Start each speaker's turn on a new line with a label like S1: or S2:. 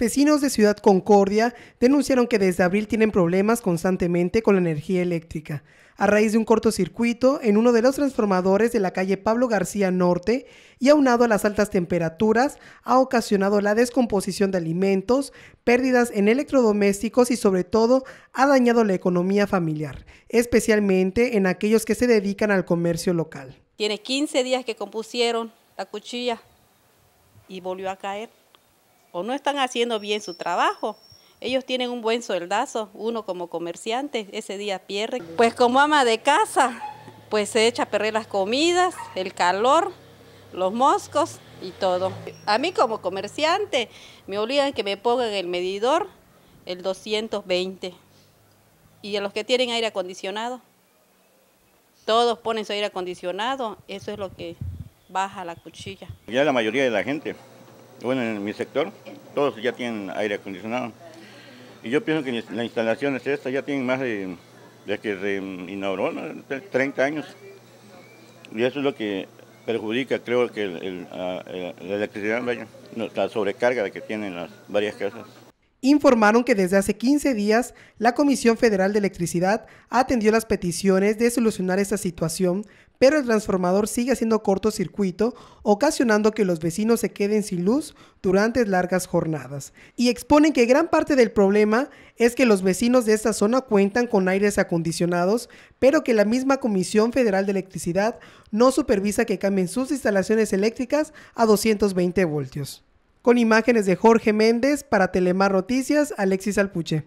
S1: Vecinos de Ciudad Concordia denunciaron que desde abril tienen problemas constantemente con la energía eléctrica, a raíz de un cortocircuito en uno de los transformadores de la calle Pablo García Norte y aunado a las altas temperaturas ha ocasionado la descomposición de alimentos, pérdidas en electrodomésticos y sobre todo ha dañado la economía familiar, especialmente en aquellos que se dedican al comercio local.
S2: Tiene 15 días que compusieron la cuchilla y volvió a caer o no están haciendo bien su trabajo. Ellos tienen un buen soldazo, uno como comerciante, ese día pierde. Pues como ama de casa, pues se echa a perder las comidas, el calor, los moscos y todo. A mí como comerciante me obligan que me pongan el medidor el 220. Y a los que tienen aire acondicionado, todos ponen su aire acondicionado, eso es lo que baja la cuchilla.
S3: Ya la mayoría de la gente bueno, en mi sector, todos ya tienen aire acondicionado. Y yo pienso que las instalaciones estas ya tienen más de, que inauguró, 30 años. Y eso es lo que perjudica, creo que la electricidad, la sobrecarga que tienen las varias casas.
S1: Informaron que desde hace 15 días la Comisión Federal de Electricidad atendió las peticiones de solucionar esta situación, pero el transformador sigue haciendo cortocircuito, ocasionando que los vecinos se queden sin luz durante largas jornadas. Y exponen que gran parte del problema es que los vecinos de esta zona cuentan con aires acondicionados, pero que la misma Comisión Federal de Electricidad no supervisa que cambien sus instalaciones eléctricas a 220 voltios. Con imágenes de Jorge Méndez para Telemar Noticias, Alexis Alpuche.